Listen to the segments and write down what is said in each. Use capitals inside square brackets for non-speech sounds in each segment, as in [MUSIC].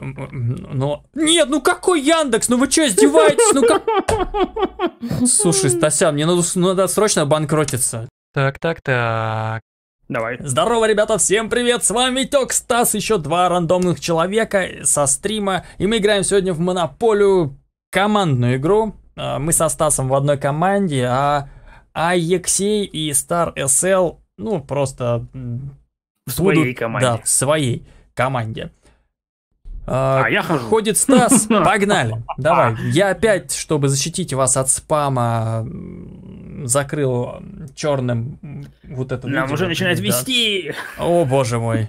Но... Нет, ну какой Яндекс? Ну вы что, издеваетесь? Ну как... [LAUGHS] Слушай, Стасян, мне надо, надо срочно банкротиться. Так, так, так. Давай. Здорово, ребята, всем привет, с вами Витек, Стас, еще два рандомных человека со стрима, и мы играем сегодня в Монополию, командную игру. А, мы со Стасом в одной команде, а Аексей и Стар Сл ну, просто... В своей будут, команде. Да, в своей команде. А, а я хожу. Ходит Стас, [LAUGHS] погнали. Давай. А. Я опять, чтобы защитить вас от спама, закрыл черным вот это. Нам уже начинает вести. О боже мой.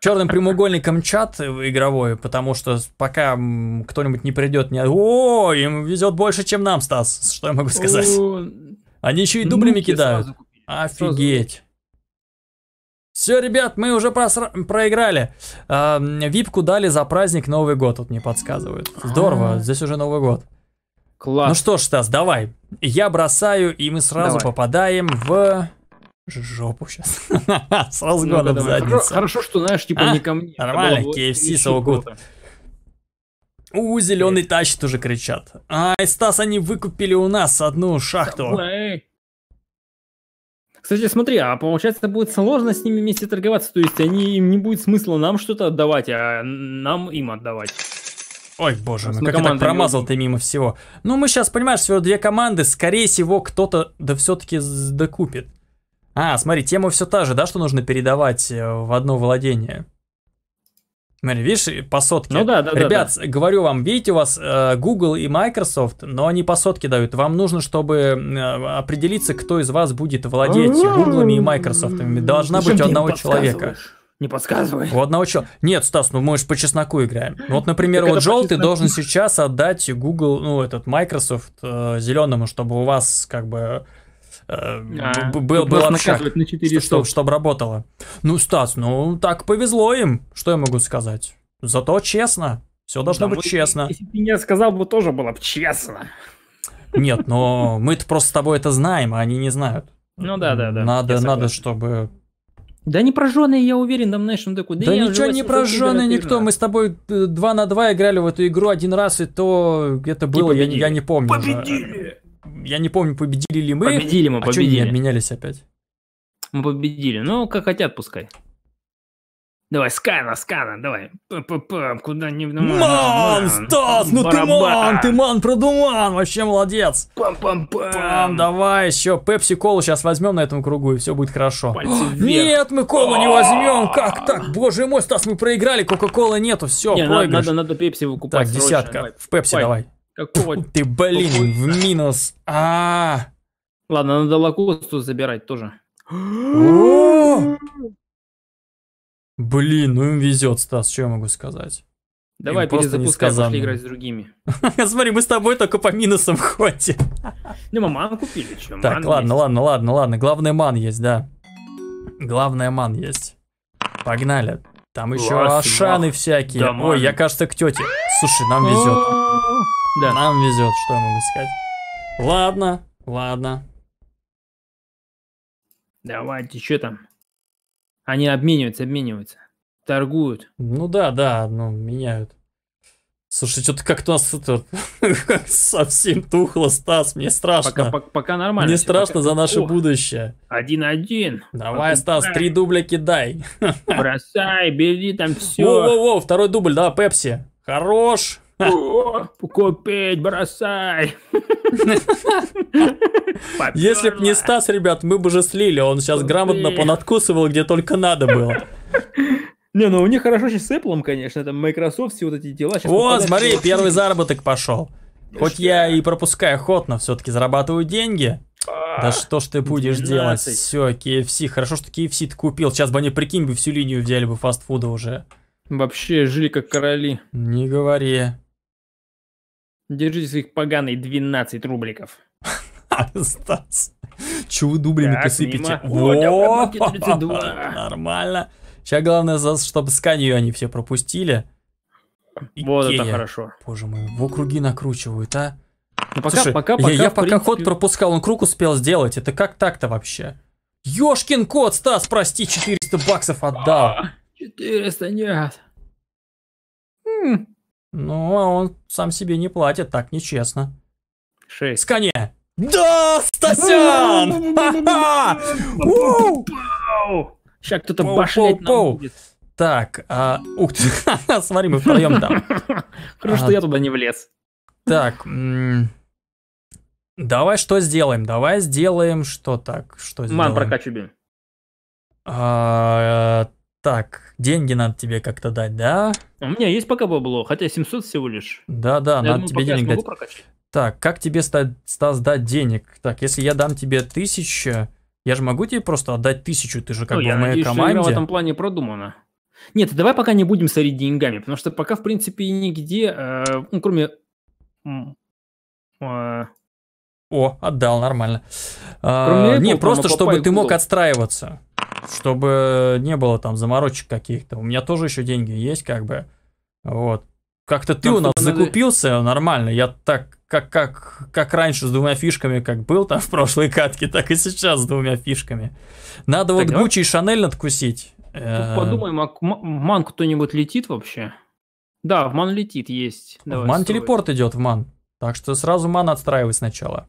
Черным прямоугольником чат игровой, потому что пока кто-нибудь не придет, не... О, им везет больше, чем нам, Стас. Что я могу сказать? Они еще и дублями кидают. Офигеть. Все, ребят, мы уже просра... проиграли. А, випку дали за праздник Новый год, вот мне подсказывают. Здорово, а -а -а. здесь уже Новый год. Ну Класс. Ну что ж, Стас, давай. Я бросаю, и мы сразу давай. попадаем в... Жопу сейчас. [LAUGHS] Сразу разгоном ну задницы. Хорошо, что, знаешь, типа а, не ко мне. Нормально, KFC, so good. У, зеленый тащит уже кричат. Ай, Стас, они выкупили у нас одну шахту. Кстати, смотри, а получается будет сложно с ними вместе торговаться, то есть они, им не будет смысла нам что-то отдавать, а нам им отдавать. Ой, боже мой, как я так промазал ты мимо всего. Ну, мы сейчас, понимаешь, всего две команды, скорее всего, кто-то да все-таки докупит. А, смотри, тема все та же, да, что нужно передавать э, в одно владение? Видишь, по сотке. Ну да, да, Ребят, да, да. говорю вам, видите, у вас э, Google и Microsoft, но они по сотке дают. Вам нужно, чтобы э, определиться, кто из вас будет владеть Google и Microsoft. Должна быть у одного человека. Не подсказывай. У одного человека. Нет, Стас, ну мы же по чесноку играем. Ну вот, например, вот желтый чесноку. должен сейчас отдать Google, ну, этот Microsoft э, зеленому, чтобы у вас как бы э, а, был, был на шаг, 4 что, чтобы работало. Ну, Стас, ну так повезло им, что я могу сказать. Зато честно, все должно да, быть вот, честно. Если бы не сказал, бы тоже было бы честно. Нет, но мы-то просто с тобой это знаем, а они не знают. Ну да, да, да. Надо, надо, чтобы да не прожженные, я уверен, там, знаешь, он такой... Да, да ничего не прожженные никто, мы с тобой э, два на два играли в эту игру один раз, и то это было, я, я не помню. Победили! Я не помню, победили ли мы. Победили мы, а победили. Что, не обменялись опять? Мы победили. Ну, как хотят, пускай. Давай, Скайна, Скайна, давай. П-п-п, куда не... Ман, Стас, ну ты ман, ты ман, продуман, вообще молодец. Пам-пам-пам. давай, еще Пепси Колу сейчас возьмем на этом кругу, и все будет хорошо. Нет, мы колу не возьмем, как так? Боже мой, Стас, мы проиграли, Кока-Колы нету, все, проигрыш. Надо, надо Пепси выкупать Так, десятка, в Пепси давай. Какого? [LAUGHS] Ты, блин, в минус. А, Ладно, надо лакосту забирать тоже. Блин, ну им везет, Стас, что я могу сказать? Давай им перезапускай, пошли играть с другими. [LAUGHS] Смотри, мы с тобой только по минусам ходим. Не, ну, мы ман купили, что? Так, ладно, ладно, ладно, ладно. Главный ман есть, да. Главное ман есть. Погнали. Там еще ашаны всякие. Ой, я, кажется, к тете. Слушай, нам везет. Да. Нам везет, что я могу сказать. Ладно, ладно. Давайте, что там? Они обмениваются, обмениваются. Торгуют. Ну да, да, ну меняют. Слушай, что-то как-то у нас это, [LAUGHS] совсем тухло, Стас, мне страшно. Пока, пока, нормально. Мне все, страшно пока... за наше О, будущее. Один-один. Давай, Попускай. Стас, три дубля кидай. Бросай, бери там все. Во-во-во, второй дубль, да, Пепси. Хорош. Купить, бросай. [LAUGHS] Если б не Стас, ребят, мы бы уже слили. Он сейчас грамотно понадкусывал, где только надо было. Не, ну у них хорошо сейчас с Apple, конечно, там Microsoft, все вот эти дела. О, смотри, первый заработок пошел. Хоть я и пропускаю ход, но все-таки зарабатываю деньги. А, да что ж ты будешь 12. делать? Все, KFC. Хорошо, что KFC ты купил. Сейчас бы они, прикинь, бы всю линию взяли бы фастфуда уже. Вообще жили как короли. Не говори. Держите своих поганой 12 рубликов. [LAUGHS] Стас, чего вы дублями-то [LAUGHS] Нормально. Сейчас главное, чтобы сканью они все пропустили. Вот это хорошо. Боже мой, в округи накручивают, а? Ну, пока, Слушай, пока, пока, я, я пока принципе... ход пропускал, он круг успел сделать. Это как так-то вообще? Ёшкин кот, Стас, прости, 400 баксов отдал. 400 а, нет. Хм. Ну, а он сам себе не платит, так нечестно. Шесть. С Да, Стасян! Сейчас кто-то башнять нам будет. Так, а, ух ты, [LAUGHS] смотри, мы втроем там. [LAUGHS] Хорошо, что а, я туда не влез. Так, давай что сделаем? Давай сделаем что так? Что сделаем? Ман прокачу, так, деньги надо тебе как-то дать, да? У меня есть пока бабло, хотя 700 всего лишь. Да-да, надо думаю, тебе денег дать. Прокачать. Так, как тебе, Стас, дать денег? Так, если я дам тебе тысячу, я же могу тебе просто отдать тысячу, ты же как ну, бы я в моей надеюсь, команде. Что в этом плане продумано. Нет, давай пока не будем сорить деньгами, потому что пока, в принципе, нигде, э, ну, кроме э, о, отдал, нормально. А, не, просто чтобы ты мог отстраиваться. Чтобы не было там заморочек каких-то. У меня тоже еще деньги есть, как бы. Вот. Как-то ты у нас закупился нормально. Я так, как, как, как раньше с двумя фишками, как был там [LAUGHS] в прошлой катке, так и сейчас с двумя фишками. Надо так, вот давай... Гуччи и Шанель надкусить. Э, подумаем, а ман кто-нибудь летит вообще? Да, в ман летит, есть. Давай, в ман стой. телепорт идет в ман. Так что сразу ман отстраивай сначала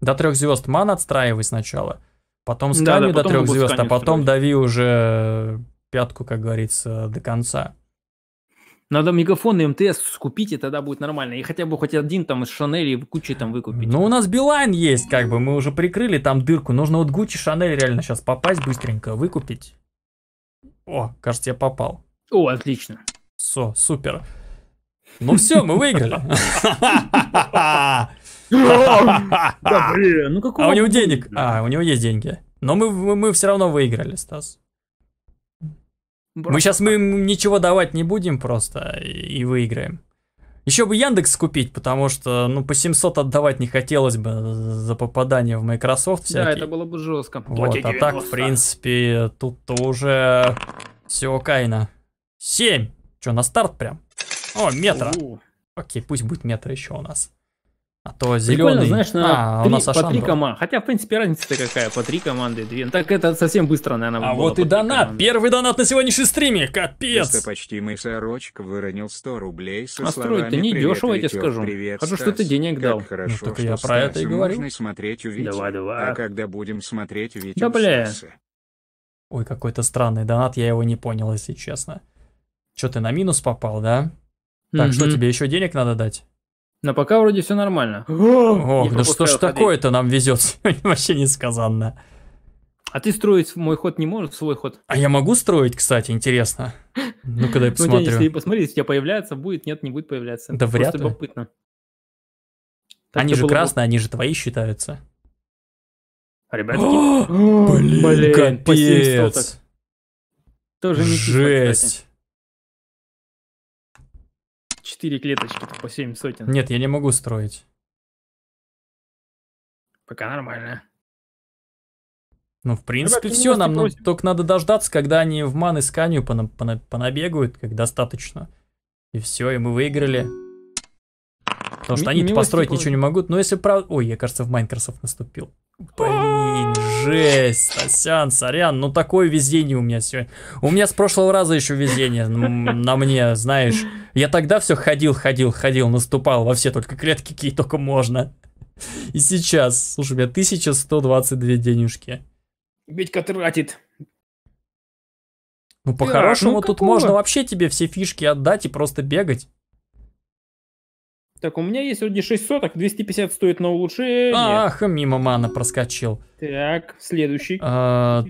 до трех звезд ман отстраивай сначала, потом сканю да, да, до трех звезд, а потом строить. дави уже пятку, как говорится, до конца. Надо мегафон и МТС скупить, и тогда будет нормально. И хотя бы хоть один там из Шанель и Гуччи там выкупить. Ну, у нас Билайн есть, как бы, мы уже прикрыли там дырку. Нужно вот Гуччи, Шанель реально сейчас попасть быстренько, выкупить. О, кажется, я попал. О, отлично. Со, супер. Ну все, мы выиграли. [LAUGHS] [LAUGHS] ну какого... А у него денег. А, у него есть деньги. Но мы, мы, мы все равно выиграли, Стас. Брат. Мы сейчас мы ничего давать не будем просто и, и выиграем. Еще бы Яндекс купить, потому что, ну, по 700 отдавать не хотелось бы за попадание в Microsoft всякий. Да, это было бы жестко. Вот, а так, в принципе, тут-то уже все кайно. 7. Че, на старт прям? О, метра. Окей, пусть будет метра еще у нас. А то зеленый. Прикольно, знаешь, на а, три, у нас по три команды. Хотя, в принципе, разница-то какая, по три команды, две. Ну, так это совсем быстро, наверное, А вот и донат, команды. первый донат на сегодняшнем стриме, капец. Это почти мой сорочек выронил 100 рублей со а словами ты не дешево, я тебе скажу. Привет, Хорошо, что ты денег как дал. Ну, хорошо, ну, так я про это и говорил. смотреть увидим. Давай, давай. А когда будем смотреть, увидим. Да, бля. Ой, какой-то странный донат, я его не понял, если честно. Че ты на минус попал, да? Так, mm-hmm. что тебе еще денег надо дать? Но пока вроде все нормально. [GASPS] О, ну что ж такое-то нам везет сегодня [LAUGHS] вообще несказанно. А ты строить мой ход не можешь, свой ход? А я могу строить, кстати, интересно. [LAUGHS] Ну, когда я посмотрю. Ну, если посмотри, если у тебя появляется, будет, нет, не будет появляться. Да вряд ли. любопытно. Они же красные, они же твои считаются. Ребята, [GASPS] Блин, капец. Тоже типа, Жесть. 4 клеточки по типа 7 сотен. Нет, я не могу строить. Пока нормально. Ну, в принципе, Ребят, все. Нам просим. только надо дождаться, когда они в ман исканию пона пона понабегают, как достаточно. И все, и мы выиграли. Потому что они построить просим. ничего не могут. Но если правда... Ой, я, кажется, в Майнкрафт наступил. Блин, жесть, Асян, сорян, ну такое везение у меня сегодня. У меня с прошлого раза еще везение на мне, знаешь. Я тогда все ходил, ходил, ходил, наступал во все только клетки, какие только можно. И сейчас, слушай, у меня 1122 денежки. Ведька тратит. Ну, по-хорошему, ну, тут можно вообще тебе все фишки отдать и просто бегать. Так, у меня есть сегодня 6 соток, 250 стоит на улучшение. Ах, мимо мана проскочил. Так, следующий. А,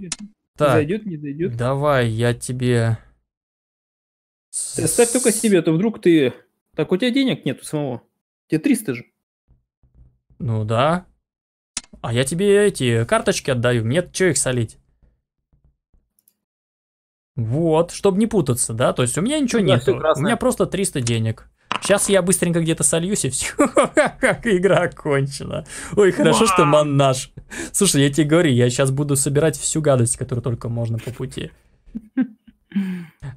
так. Зайдет, не зайдет. Давай, я тебе... Э, ставь только себе, а то вдруг ты... Так, у тебя денег нету самого. Тебе 300 же. Ну да. А я тебе эти карточки отдаю, мне что их солить? Вот, чтобы не путаться, да? То есть у меня ничего да, нет. У меня просто 300 денег. Сейчас я быстренько где-то сольюсь, и все. [LAUGHS] Как игра окончена. Ой, хорошо, что маннаж. Слушай, я тебе говорю, я сейчас буду собирать всю гадость, которую только можно по пути.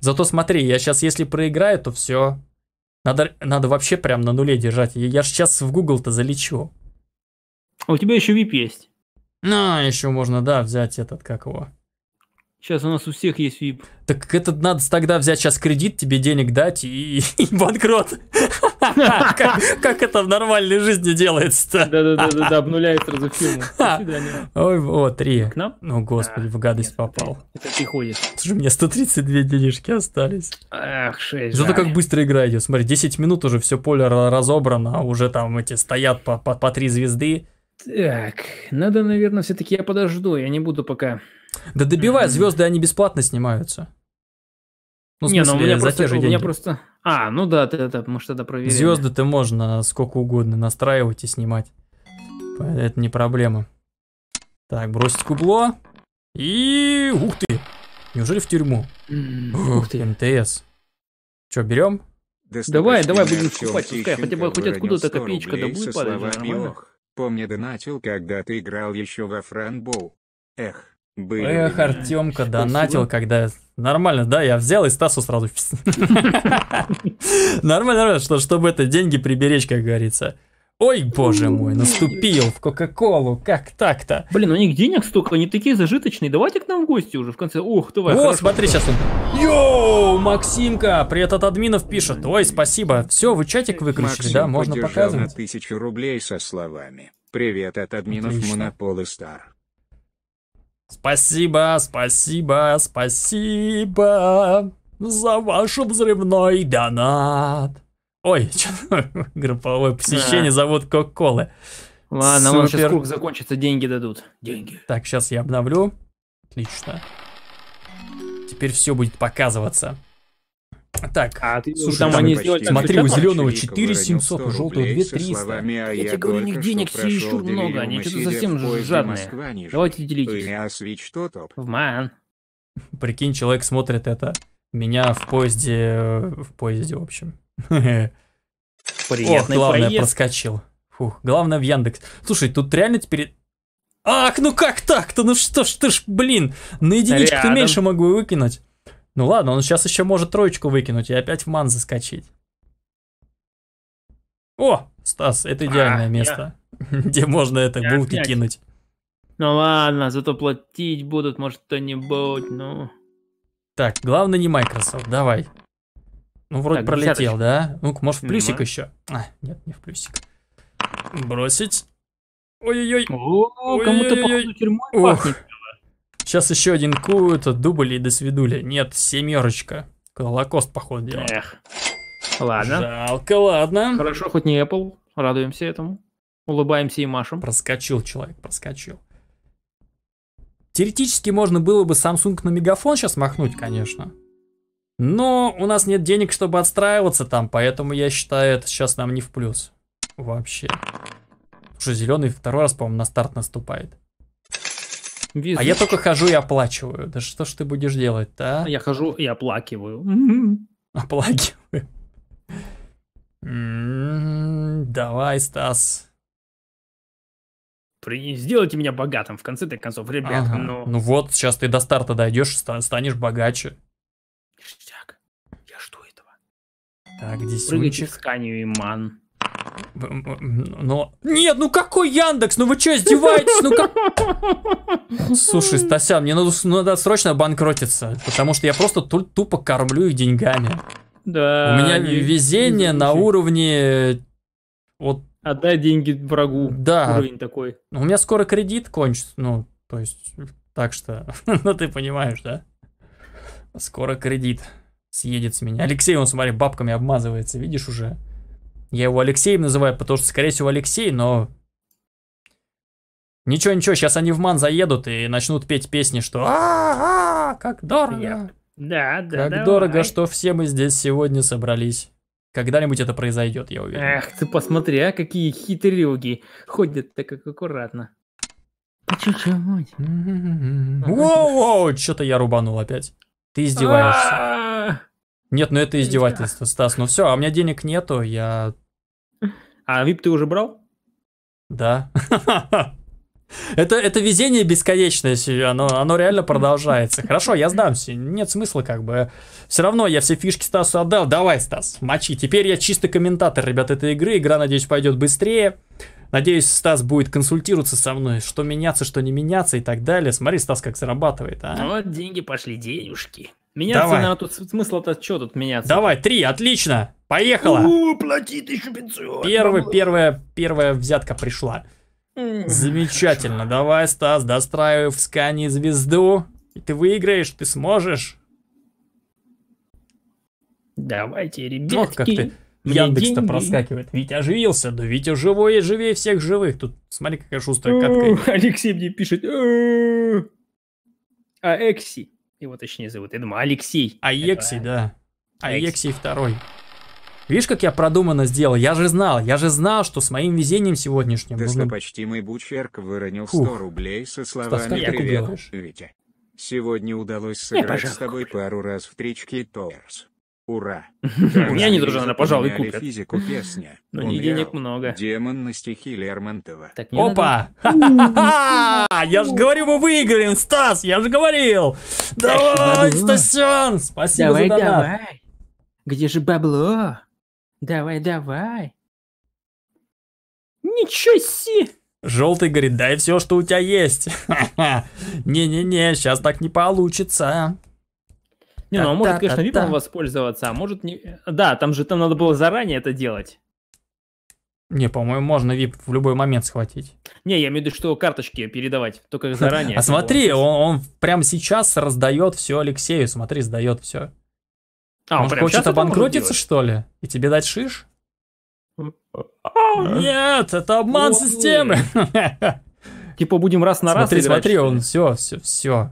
Зато смотри, я сейчас, если проиграю, то все. Надо, надо вообще прям на нуле держать. Я, я же сейчас в Google-то залечу. А у тебя еще VIP есть. На, еще можно, да, взять этот, как его. Сейчас у нас у всех есть VIP. Так это надо тогда взять сейчас кредит, тебе денег дать и, [LAUGHS] и банкрот. [LAUGHS] Как это в нормальной жизни делается-то? Да-да-да, обнуляет сразу фирму. [LAUGHS] Ой, вот, три. Ну, господи, в гадость а, попал. Это приходит. Слушай, у меня 132 денежки остались. Ах, 6. Зато как быстро игра идет. Смотри, 10 минут уже все поле разобрано, а уже там эти стоят по три звезды. Так, надо, наверное, все-таки я подожду, я не буду пока да добивай, mm-hmm. звезды они бесплатно снимаются. Ну, смысле, не, ну, у меня за просто, те же У меня просто... А, ну да, ты, это, мы что-то проверили. Звезды-то можно сколько угодно настраивать и снимать. Это не проблема. Так, бросить кубло. И... Ух ты! Неужели в тюрьму? ух ты. МТС. Че, берем? Давай, давай будем скупать, пускай хотя бы хоть откуда-то копеечка да будет падать. Помню, донатил, когда ты играл еще во франбол. Эх. Были. Эх, Артемка [LAUGHS] донатил, когда... Нормально, да, я взял и Стасу сразу... [LAUGHS] Нормально, нормально, что, чтобы это деньги приберечь, как говорится. Ой, боже мой, наступил в Кока-Колу, как так-то? Блин, у них денег столько, они такие зажиточные, давайте к нам в гости уже в конце. Ух, давай. О, смотри, сейчас он. Йоу, Максимка, привет от админов пишет. Ой, спасибо. Все, вы чатик выключили, да, можно показывать. на тысячу рублей со словами. Привет от админов Отлично. Монополы Стар. Спасибо, спасибо, спасибо за ваш взрывной донат. Ой, [LAUGHS] групповое посещение да. завод Кока-Колы. Ладно, Супер. сейчас круг закончится, деньги дадут. Деньги. Так, сейчас я обновлю. Отлично. Теперь все будет показываться. Так, а ты, слушай, там они сделали... Смотри, у зеленого 4700, у желтого 2300. Словами, «А я тебе говорю, у них денег чересчур много, они что-то совсем жадные. Давайте делитесь. В ман. Прикинь, человек смотрит это. Меня в поезде... В поезде, в общем. [LAUGHS] Приятный О, главное, проезд. проскочил. Фух, главное в Яндекс. Слушай, тут реально теперь... Ах, ну как так-то? Ну что ж ты ж, блин, на единичку-то меньше могу выкинуть. Ну ладно, он сейчас еще может троечку выкинуть и опять в ман заскочить. О, Стас, это идеальное а, место, я... [LAUGHS] где можно это я булки опять. кинуть. Ну ладно, зато платить будут, может, кто-нибудь, ну. Так, главное не Microsoft, давай. Ну, вроде так, пролетел, да? ну может, в плюсик Нема. еще? А, нет, не в плюсик. Бросить. Ой-ой-ой. О, кому-то, походу, тюрьмой пахнет. Сейчас еще один ку это дубль и до свидуля. Нет, семерочка. Холокост, походу, делал. Эх. Ладно. Жалко, ладно. Хорошо, хоть не Apple. Радуемся этому. Улыбаемся и машем. Проскочил человек, проскочил. Теоретически можно было бы Samsung на мегафон сейчас махнуть, конечно. Но у нас нет денег, чтобы отстраиваться там, поэтому я считаю, это сейчас нам не в плюс. Вообще. Уже зеленый второй раз, по-моему, на старт наступает. Визу. А я только хожу и оплачиваю. Да что ж ты будешь делать да? Я хожу и оплакиваю. [LAUGHS] Оплакиваю. М-м-м, давай, Стас. Сделайте меня богатым, в конце-то концов, ребят. Ага. Но... Ну вот, сейчас ты до старта дойдешь, станешь богаче. Ништяк. Я жду этого. Так, десяточек. Прыгайте в Канию и ман. Но... Нет, ну какой Яндекс? Ну вы что, издеваетесь? Ну как... [LAUGHS] Слушай, Стася, мне надо, надо срочно банкротиться, потому что я просто тупо кормлю их деньгами. Да. У меня не, везение не на уровне... Вот... Отдай деньги врагу. Да. Уровень такой. Ну, у меня скоро кредит кончится, ну, то есть... Так что, [LAUGHS] ну ты понимаешь, да? Скоро кредит съедет с меня. Алексей, он, смотри, бабками обмазывается, видишь уже? Я его Алексеем называю, потому что, скорее всего, Алексей, но... Ничего, ничего, сейчас они в ман заедут и начнут петь песни, что а, -а, как дорого. Да, да, Как дорого, что все мы здесь сегодня собрались. Когда-нибудь это произойдет, я уверен. Эх, ты посмотри, а какие хитрюги. Ходят так как аккуратно. Воу-воу, что-то я рубанул опять. Ты издеваешься. Нет, ну это издевательство, Стас. Ну все, а у меня денег нету, я а VIP ты уже брал? Да. [LAUGHS] Это, это везение бесконечное, оно, оно реально продолжается. Хорошо, я сдамся, нет смысла как бы. Все равно я все фишки Стасу отдал. Давай, Стас, мочи. Теперь я чистый комментатор, ребят, этой игры. Игра, надеюсь, пойдет быстрее. Надеюсь, Стас будет консультироваться со мной, что меняться, что не меняться и так далее. Смотри, Стас, как зарабатывает, а. вот деньги пошли, денежки. Меняться, Давай. наверное, тут смысл-то что тут меняться? Давай, три, отлично. Поехала! У, плати 1500. Первый, первая, первая взятка пришла. Замечательно. Давай, Стас, достраивай в скане звезду. И ты выиграешь, ты сможешь. Давайте, ребятки. Ох, как ты. Яндекс-то проскакивает. Витя оживился, да Витя живой и живее всех живых. Тут смотри, какая шустрая катка. [LAUGHS] Алексей мне пишет. А Экси. Его точнее зовут. Я думаю, Алексей. А Экси, да. А Экси второй. Видишь, как я продуманно сделал? Я же знал, я же знал, что с моим везением сегодняшним... Достопочтимый нужно... Бучерк выронил 100 Фух. рублей со словами Стас, «Привет, Витя». Сегодня удалось сыграть с тобой пару раз в трички Товерс. Ура! Меня [LAUGHS] не дружина, она, пожалуй, купит. физику песня. [LAUGHS] Но не денег много. Демон на стихи Лермонтова. Опа! [LAUGHS] Я же говорю, мы выиграем, Стас! Я же говорил! Давай, ну, Стасян! Спасибо за донат! Где же бабло? Давай, давай. Ничего себе! Желтый говорит, дай все, что у тебя есть. [LAUGHS] Не-не-не, сейчас так не получится. Не, ну а может, конечно, випом воспользоваться, а может не... Э, да, там же там надо было заранее это делать. Не, по-моему, можно VIP в любой момент схватить. Не, я имею в виду, что карточки передавать, только [LAUGHS] заранее. А смотри, он, он прямо сейчас раздает все Алексею, смотри, сдает все. А, он хочет обанкротиться, что ли? И тебе дать шиш? А, нет, это обман системы. [LAUGHS] Типа будем раз на раз Смотри, смотри, он все, все, все.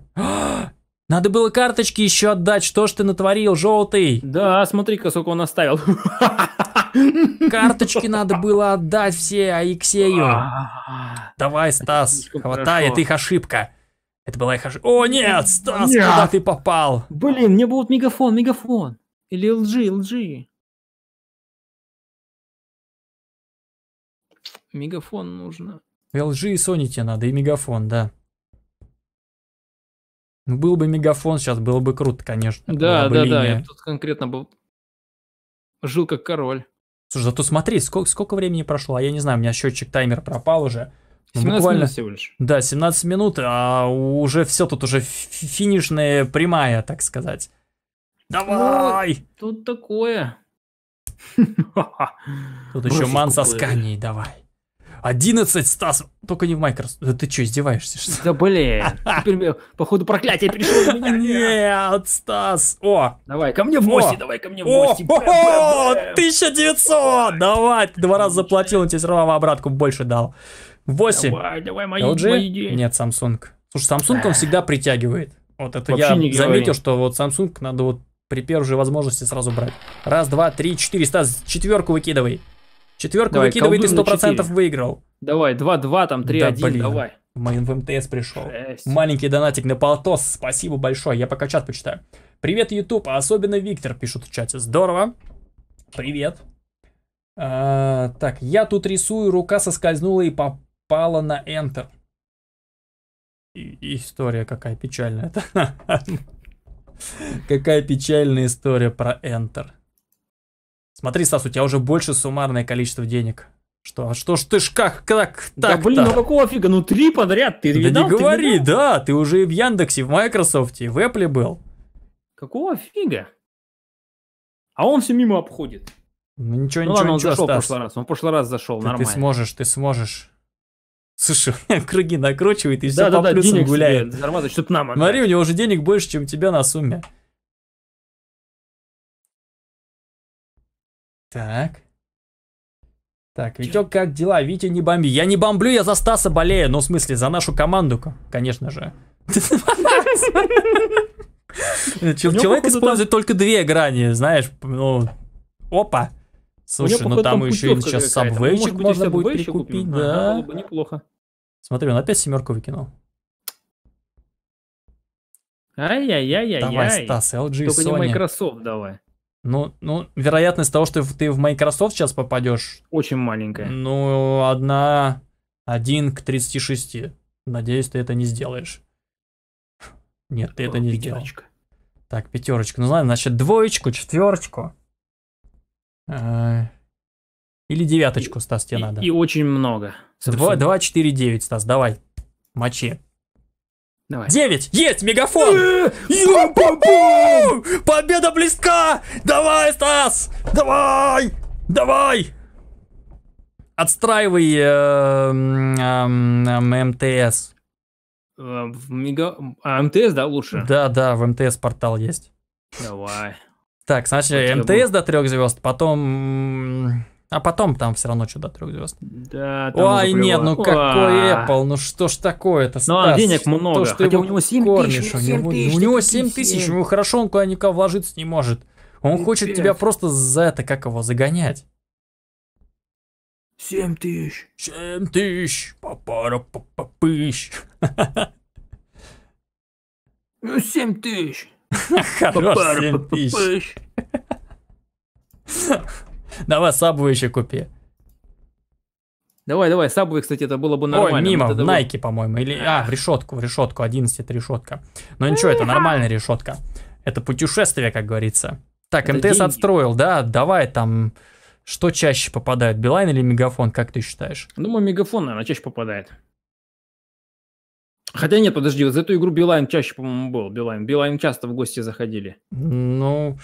Надо было карточки еще отдать, что ж ты натворил, желтый. Да, смотри-ка, сколько он оставил. [LAUGHS] Карточки надо было отдать все Аиксею. А. Давай, Стас, хватает их ошибка. Это была их ошибка. О, нет, Стас, нет. куда ты попал? Блин, мне был мегафон, мегафон. Или лжи, лжи. Мегафон нужно. LG и Sony тебе надо, и мегафон, да. Ну, был бы мегафон сейчас, было бы круто, конечно. Да, да, линия. да, я тут конкретно был... Жил как король. Слушай, зато смотри, сколько, сколько времени прошло, а я не знаю, у меня счетчик таймер пропал уже. 17 ну, Буквально, минут всего лишь. Да, 17 минут, а уже все, тут уже финишная прямая, так сказать. Давай! Ну, тут такое. [LAUGHS] Тут еще ман со сканей, давай. 11, Стас, только не в Майкрос. Да ты что, издеваешься, что Да блин, теперь, походу, проклятие пришло Нет, Стас, о. Давай, ко мне в гости, давай, ко мне в гости. О, 1900, давай, ты два раза заплатил, он тебе все равно обратку больше дал. 8. Давай, давай, мои, LG? Нет, Samsung. Слушай, Samsung он всегда притягивает. Вот это я заметил, что вот Samsung надо вот при первой же возможности сразу брать. Раз, два, три, четыре. Стас, четверку выкидывай. Четверку давай, выкидывай, ты сто процентов выиграл. Давай, два, два, там, три, да, один, блин. давай. Майн в МТС пришел. Жесть. Маленький донатик на полтос, спасибо большое, я пока чат почитаю. Привет, YouTube, а особенно Виктор пишут в чате. Здорово. Привет. А, так, я тут рисую, рука соскользнула и попала на Enter. И, история какая печальная. [LAUGHS] [LAUGHS] Какая печальная история про Enter. Смотри, Стас, у тебя уже больше суммарное количество денег. Что, а что ж ты ж как, как так Да блин, ну какого фига, ну три подряд, ты видал? Да не говори, да, ты уже и в Яндексе, в Майкрософте, в Apple был. Какого фига? А он все мимо обходит. Ну ничего, ну, ничего, ладно, он ничего, зашел Стас. в прошлый раз, он в прошлый раз зашел, ты, нормально. Ты сможешь, ты сможешь. Слушай, круги накручивает и все да, по да, плюсам да, гуляет. Нормально, чтобы нам. Смотри, у него уже денег больше, чем у тебя на сумме. Так. Так, Витек, как дела? Витя, не бомби. Я не бомблю, я за Стаса болею. Ну, в смысле, за нашу команду, конечно же. [LAUGHS] Человек использует только две грани, знаешь, ну, Опа! Слушай, ну там, еще и сейчас сабвейчик можно будет прикупить, да. было бы неплохо. Смотри, он опять семерку выкинул. Ай-яй-яй-яй-яй. Давай, Стас, LG, Только не Microsoft давай. Ну, ну, вероятность того, что ты в Microsoft сейчас попадешь... Очень маленькая. Ну, одна... один к 36. Надеюсь, ты это не сделаешь. Нет, ты это не пятерочка. Так, пятерочка. Ну, ладно, значит, двоечку, четверочку. А, или девяточку, Стас, тебе и, надо. И очень много. два два четыре девять Стас, давай. Мочи. Давай. 9! Есть! Мегафон! Э, Победа близка! Давай, Стас! Давай! Давай! Отстраивай э, э, МТС. В мега... А, МТС, да, лучше? Да, да, в МТС портал есть. Давай. Так, сначала МТС до трех звезд, потом... А потом там все равно что до трех звезд. Да, там Ой, нет, ну какой Apple, ну что ж такое-то, Ну, а денег много, что хотя у него 7 а ну, тысяч, У него 7 тысяч, у него хорошо, он куда никак вложиться не может. Он ну, хочет тебя просто за это, как его, загонять. Семь тысяч. Семь тысяч. папара папапыщ [LAUGHS] Ну, семь тысяч. Хорош, 7 тысяч. Давай сабу еще купи. Давай, давай, сабвы, кстати, это было бы нормально. Ой, мимо, вот в Nike, бы... по-моему, или... А, решетку, в решетку, 11, это решетка. Но ничего, это нормальная решетка. Это путешествие, как говорится. Так, это МТС деньги. отстроил, да, давай там... Что чаще попадает, Билайн или Мегафон, как ты считаешь? Думаю, Мегафон, наверное, чаще попадает. Хотя нет, подожди, вот за эту игру Билайн чаще, по-моему, был. Билайн. Билайн часто в гости заходили. Ну,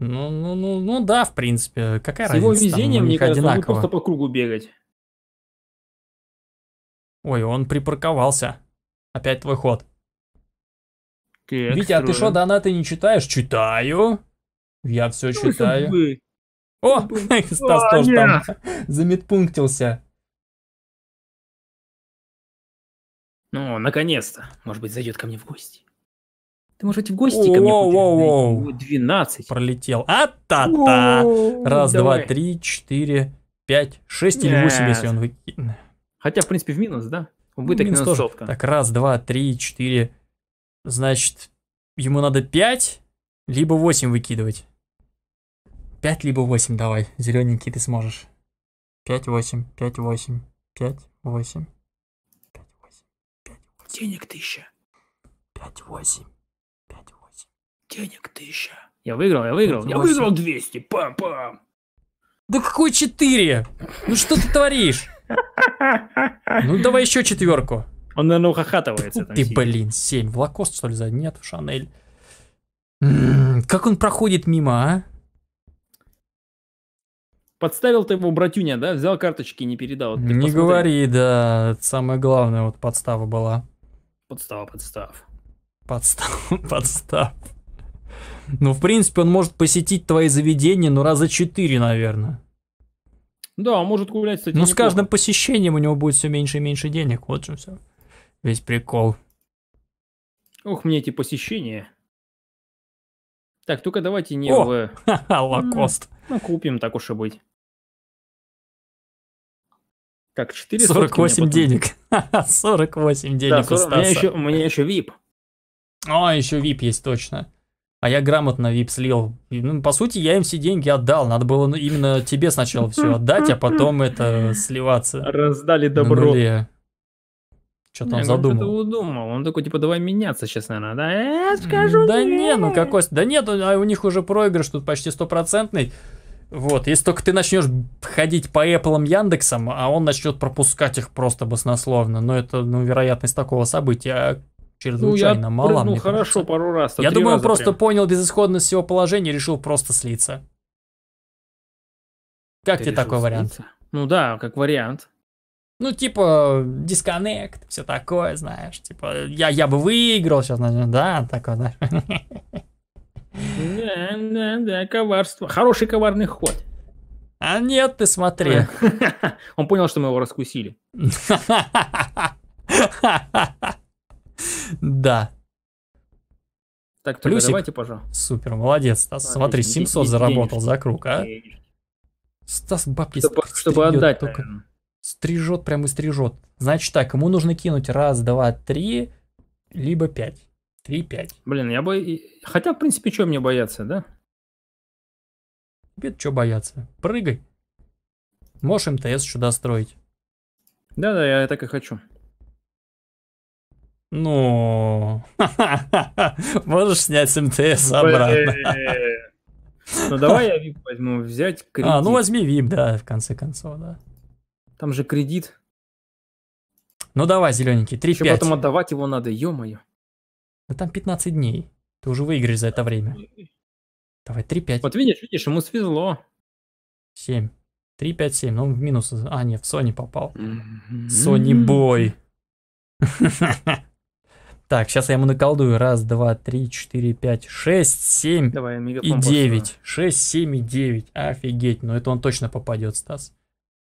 ну, ну, ну, ну да, в принципе. Какая С разница? его везением, мне кажется, одинаково. просто по кругу бегать. Ой, он припарковался. Опять твой ход. Ты Витя, экстроен. а ты что, донаты не читаешь? Читаю. Я все ну, читаю. О, [LAUGHS] Стас тоже а, там замедпунктился. Ну, наконец-то. Может быть, зайдет ко мне в гости. Ты может быть в гости ко мне. Воу-воу-воу. 12. Пролетел. А-та-та. Раз, два, три, четыре, пять, шесть или восемь, если он выкинет. Хотя, в принципе, в минус, да? Ну, Убыток минус тоже. Так, раз, два, три, четыре. Значит, ему надо пять, либо восемь выкидывать. Пять, либо восемь давай. Зелененький ты сможешь. Пять, восемь, пять, восемь, пять, восемь. Денег тысяча. Пять восемь. Пять восемь. Денег тысяча. Я выиграл, я выиграл. 8. Я выиграл двести Пам-пам. Да какой четыре Ну что ты творишь? Ну давай еще четверку. Он, наверное, ухахатывается. Ты, блин, семь Лакост, что ли, за? Нет, Шанель. М-м, как он проходит мимо, а? Подставил ты его братюня, да? Взял карточки и не передал. Вот не говори, да. Самое главное, вот подстава была. Подстава, подстав. Подстав, [LAUGHS] подстав. Ну, в принципе, он может посетить твои заведения, ну, раза четыре, наверное. Да, может гулять, кстати, Но ну, с каждым посещением у него будет все меньше и меньше денег. Вот же все. Весь прикол. Ох, мне эти посещения. Так, только давайте не О! в... [LAUGHS] Лакост. Ну, купим, так уж и быть. Как 4 48 потом... денег. 48 [LAUGHS] денег да, 40... у, у, меня еще, у меня еще VIP. О, еще VIP есть точно. А я грамотно VIP слил. Ну, по сути, я им все деньги отдал. Надо было ну, именно тебе сначала все отдать, а потом это сливаться. Раздали добро. Что там задумал? Он удумал. Он такой, типа, давай меняться честно наверное. Да, э, скажу. Да не, ну какой... Да нет, а у них уже проигрыш тут почти стопроцентный. Вот, если только ты начнешь ходить по Apple, Яндексам, а он начнет пропускать их просто баснословно, но ну, это, ну, вероятность такого события чрезвычайно ну, я, мала. Ну, хорошо, кажется. пару раз. А я думаю, он просто прям. понял безысходность всего положения и решил просто слиться. Как ты тебе такой слиться? вариант? Ну да, как вариант. Ну, типа, дисконнект, все такое, знаешь. Типа, я, я бы выиграл сейчас, да, такое, знаешь. [LAUGHS] Да, да, да, коварство. Хороший коварный ход. А нет, ты смотри. [LAUGHS] Он понял, что мы его раскусили. [LAUGHS] Да. Так, Плюсик. давайте, пожалуйста. Супер, молодец, Стас. Смотри, 700 заработал за круг, а? Стас бабки чтобы, чтобы отдать, только. Наверное. Стрижет, прям и стрижет. Значит так, ему нужно кинуть раз, два, три, либо пять. 3-5. Блин, я бы... Хотя, в принципе, что мне бояться, да? Тебе что бояться? Прыгай. Можешь МТС сюда строить. Да-да, я так и хочу. Ну, [LAUGHS] можешь снять с МТС обратно. Ну давай я [LAUGHS] ВИП возьму, взять кредит. А, ну возьми ВИП, да, в конце концов, да. Там же кредит. Ну давай, зелененький, 3-5. потом отдавать его надо, ё-моё. Да там 15 дней. Ты уже выиграешь за это время. Давай, 3-5. Вот видишь, видишь, ему свезло. 7. 3, 5, 7. Ну он в минус. А, нет, в Sony попал. Sony бой. [LAUGHS] Так, сейчас я ему наколдую. Раз, два, три, четыре, пять, шесть, семь Давай, и девять. Шесть, семь и девять. Офигеть. Ну это он точно попадет, Стас.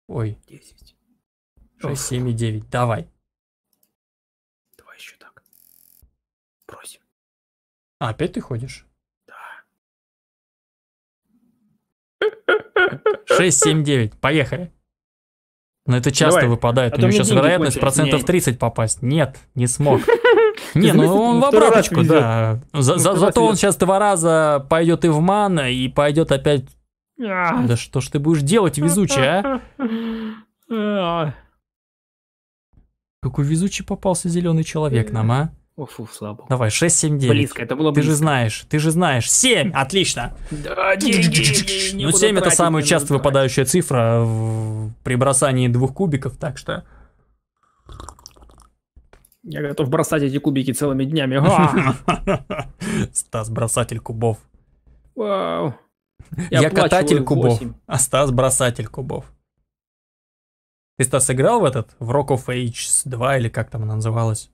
Ой. Десять. Шесть, семь и девять. Давай. Давай еще там просим. А опять ты ходишь? Да. 6, 7, 9. Поехали. Но это часто Давай. выпадает. А У него сейчас вероятность процентов не... 30 попасть. Нет, не смог. [LAUGHS] Не, ну он в ну, обраточку, да. Ну, зато он сейчас два раза пойдет и в ман, и пойдет опять... А. Да что ж ты будешь делать, везучий, а? [LAUGHS] Какой везучий попался зеленый человек нам, а? О, фу, слабо. Давай, 6, 7, 9. Близко, это было близко. Ты же знаешь, ты же знаешь. 7, отлично. Да, Ну, 7 это самая часто выпадающая цифра при бросании двух кубиков, так что... Я готов бросать эти кубики целыми днями. [LAUGHS] Стас, бросатель кубов. Вау. Я, Я кататель кубов, а Стас бросатель кубов. Ты, Стас, играл в этот, в Rock of Age 2 или как там она называлась?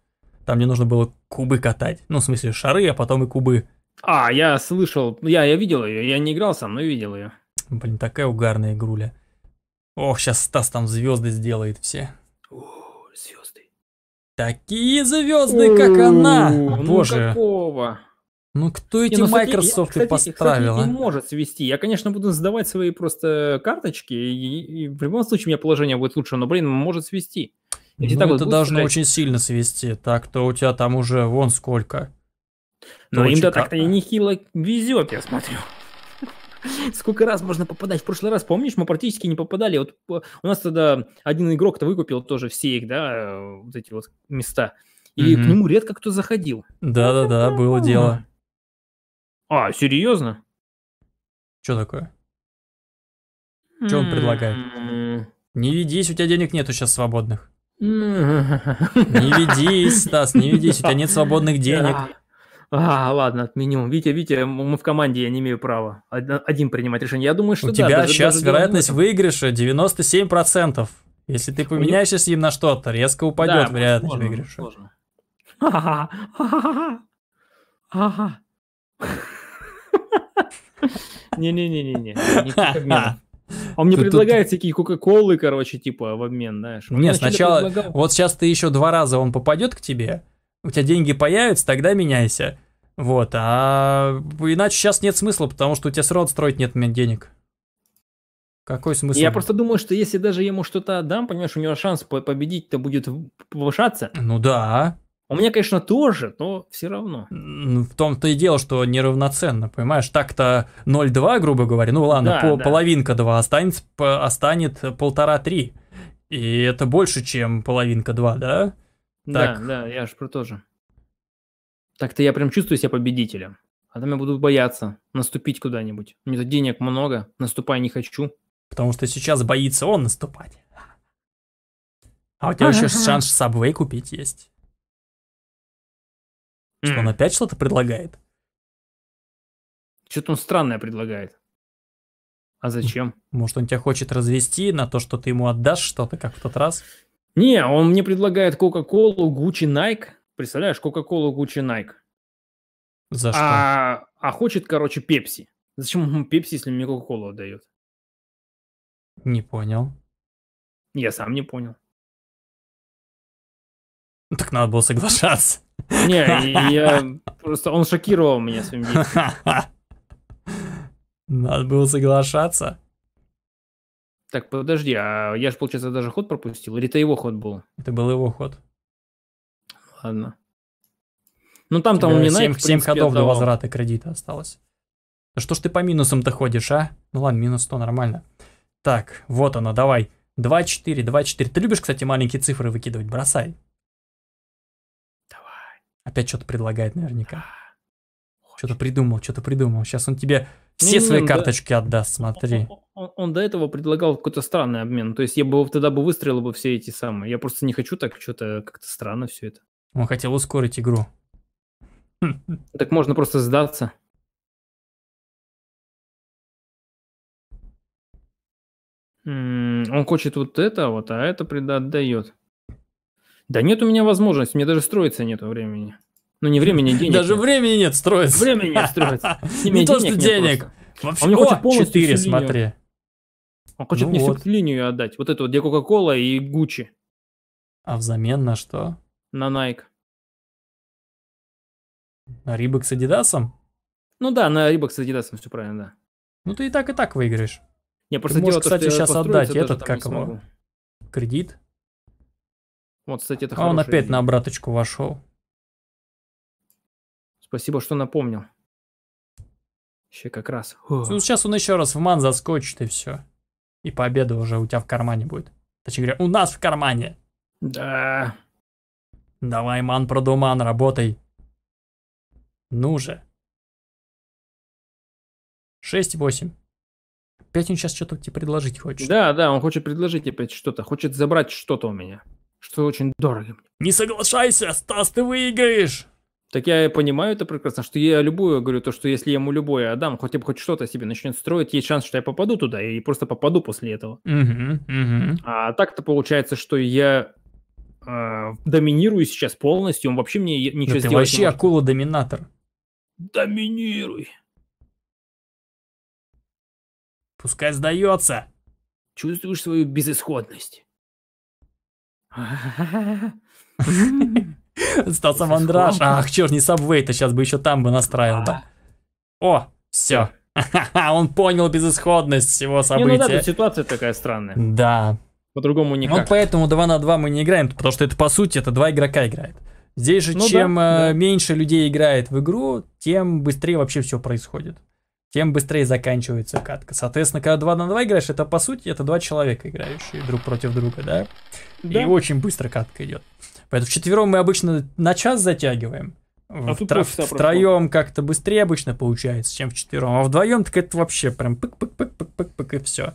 Там мне нужно было кубы катать. Ну, в смысле, шары, а потом и кубы. А, я слышал, я, я видел ее, я не играл сам, но видел ее. Блин, такая угарная игруля. Ох, сейчас Стас там звезды сделает все. О, звезды. Такие звезды, как она. Ну, Боже. Какого? Ну кто эти не, ну, Microsoft кстати, поставила? Кстати, не может свести. Я, конечно, буду сдавать свои просто карточки, и, и в любом случае у меня положение будет лучше, но, блин, может свести. Если ну, так это вот должно сказать... очень сильно свести, так-то у тебя там уже вон сколько. Но им-то а? так-то и нехило везет, я смотрю. [LAUGHS] Сколько раз можно попадать? В прошлый раз, помнишь, мы практически не попадали. Вот э, у нас тогда один игрок-то выкупил тоже все их, да, э, вот эти вот места. И mm-hmm. к нему редко кто заходил. Да-да-да, было [LAUGHS] дело. А, серьезно? Что такое? Что он предлагает? Не ведись, у тебя денег нету сейчас свободных. Не ведись, Стас, не ведись, у тебя нет свободных денег. А, ладно, отменю. Витя, Витя, мы в команде, я не имею права один принимать решение. Я думаю, что У да, тебя даже, сейчас даже вероятность выигрыша 97%. Если ты поменяешься с ним на что-то, резко упадет да, вероятность сложно, выигрыша. Сложно. Ага. [LAUGHS] Не-не-не-не-не. [LAUGHS] Он а мне предлагает всякие кока-колы, короче, типа, в обмен, знаешь. Нет, сначала... Вот сейчас ты еще два раза он попадет к тебе, у тебя деньги появятся, тогда меняйся. Вот, а иначе сейчас нет смысла, потому что у тебя все строить нет денег. Какой смысл? Я просто думаю, что если даже ему что-то отдам, понимаешь, у него шанс победить-то будет повышаться. Ну да. У меня, конечно, тоже, но все равно. В том-то и дело, что неравноценно, понимаешь? Так-то 0,2, грубо говоря, ну ладно, да, по да. половинка 2 останется, по, останет полтора-три. И это больше, чем половинка 2, да? Так... Да, да, я же про то же. Так-то я прям чувствую себя победителем. А там я буду бояться наступить куда-нибудь. У меня денег много, наступай не хочу. Потому что сейчас боится он наступать. А у тебя еще [LAUGHS] шанс сабвей купить есть. Что mm. он опять что-то предлагает? Что-то он странное предлагает. А зачем? Может, он тебя хочет развести на то, что ты ему отдашь что-то, как в тот раз? Не, он мне предлагает Кока-Колу, Гуччи, Найк. Представляешь, Кока-Колу, Гуччи, Найк. За что? А, а хочет, короче, Пепси. Зачем ему Пепси, если мне Кока-Колу отдает? Не понял. Я сам не понял. Ну так надо было соглашаться. Не, я просто он шокировал меня своим действием. Надо было соглашаться. Так, подожди, а я же, получается, даже ход пропустил? Или это его ход был? Это был его ход. Ладно. Ну там там у меня 7, 7 ходов до возврата кредита осталось. Да что ж ты по минусам-то ходишь, а? Ну ладно, минус 100, нормально. Так, вот оно, давай. 2-4, 2-4. Ты любишь, кстати, маленькие цифры выкидывать? Бросай. Опять что-то предлагает наверняка. А, что-то придумал, что-то придумал. Сейчас он тебе все ну, свои карточки до... отдаст, смотри. Он, он, он до этого предлагал какой-то странный обмен. То есть я бы тогда бы выстрелил бы все эти самые. Я просто не хочу так что-то как-то странно все это. Он хотел ускорить игру. [LAUGHS] Так можно просто сдаться. Он хочет вот это, вот, а это отдает. Да нет у меня возможности, мне даже строиться нету времени. Ну не времени, а денег. Даже нет. времени нет строиться. Времени нет строиться. [LAUGHS] Не то, что денег. Вообще, он а мне хочет полностью 4, смотри. Он хочет ну мне вот. всю линию отдать. Вот эту вот, где Кока-Кола и Гуччи. А взамен на что? На Nike. На Рибок с Адидасом? Ну да, на Рибок с Адидасом, все правильно, да. Ну ты и так, и так выиграешь. Не, просто ты можешь, дело, кстати, сейчас отдать этот, как его, кредит. Вот, кстати, это А он опять идея. на обраточку вошел. Спасибо, что напомнил. Еще как раз. Ну, сейчас он еще раз в ман заскочит и все. И победа уже у тебя в кармане будет. Точнее говоря, у нас в кармане. Да. Давай, ман продуман, работай. Ну же. 6,8. Опять он сейчас что-то тебе предложить хочет. Да, да, он хочет предложить опять что-то. Хочет забрать что-то у меня что очень дорого мне. Не соглашайся, Стас, ты выиграешь! Так я понимаю это прекрасно, что я любую, говорю, то, что если я ему любое отдам, хотя бы хоть что-то себе начнет строить, есть шанс, что я попаду туда, и просто попаду после этого. Угу, угу. А так-то получается, что я э, доминирую сейчас полностью, он вообще мне ничего да сделать ты вообще акула-доминатор. Доминируй. Пускай сдается. Чувствуешь свою безысходность. Остался [LAUGHS] мандраж. Ах, ж не сабвей-то, сейчас бы еще там бы настраивал. А. О, все. [LAUGHS] Он понял безысходность всего события. ну да, ситуация такая странная. Да. По-другому никак. Вот ну, поэтому 2 на 2 мы не играем, потому что это, по сути, это два игрока играет. Здесь же, ну, чем да, э, да. меньше людей играет в игру, тем быстрее вообще все происходит тем быстрее заканчивается катка. Соответственно, когда 2 на 2 играешь, это по сути это два человека играющие друг против друга, да? да. И очень быстро катка идет. Поэтому вчетвером мы обычно на час затягиваем. А в тро- втроем как-то быстрее обычно получается, чем в четвером. А вдвоем так это вообще прям пык-пык-пык-пык-пык и все.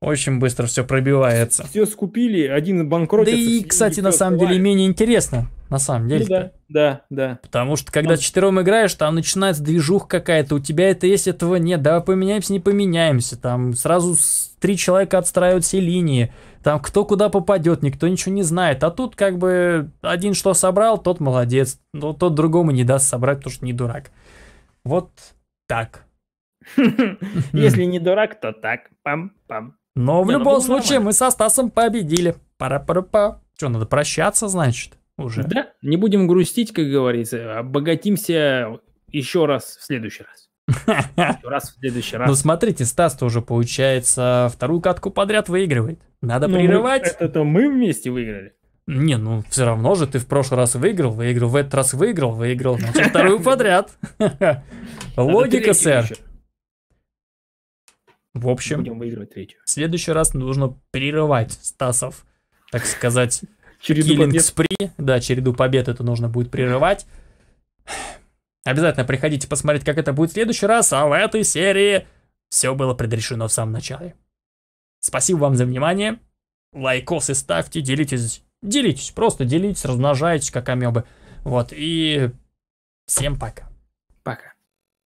Очень быстро все пробивается. Все скупили, один банкрот. Да и, кстати, и на самом деле менее интересно. На самом деле. Ну, да, да, да. Потому что когда там... четвером играешь, там начинается движух какая-то. У тебя это есть, этого нет. Давай поменяемся, не поменяемся. Там сразу три человека отстраивают все линии. Там кто куда попадет, никто ничего не знает. А тут как бы один что собрал, тот молодец. Но тот другому не даст собрать, потому что не дурак. Вот так. [LAUGHS] Если не дурак, то так. Пам-пам. Но в не, ну, любом случае нормально. мы со Стасом победили. пара пара па Что, надо прощаться, значит, уже? Да, не будем грустить, как говорится. Обогатимся еще раз в следующий раз. [LAUGHS] Раз в следующий раз. Ну смотрите, стас тоже получается, вторую катку подряд выигрывает. Надо ну, прерывать. Это-то мы вместе выиграли. Не, ну все равно же ты в прошлый раз выиграл, выиграл, в этот раз выиграл, выиграл, значит вторую [LAUGHS] подряд. Логика, сэр. В общем, будем выигрывать третью. В следующий раз нужно прерывать Стасов, так сказать, [LAUGHS] череду побед. Да, череду побед это нужно будет прерывать. Обязательно приходите посмотреть, как это будет в следующий раз, а в этой серии все было предрешено в самом начале. Спасибо вам за внимание. Лайкосы ставьте, делитесь, делитесь, просто делитесь, размножайтесь, как амебы. Вот, и всем пока.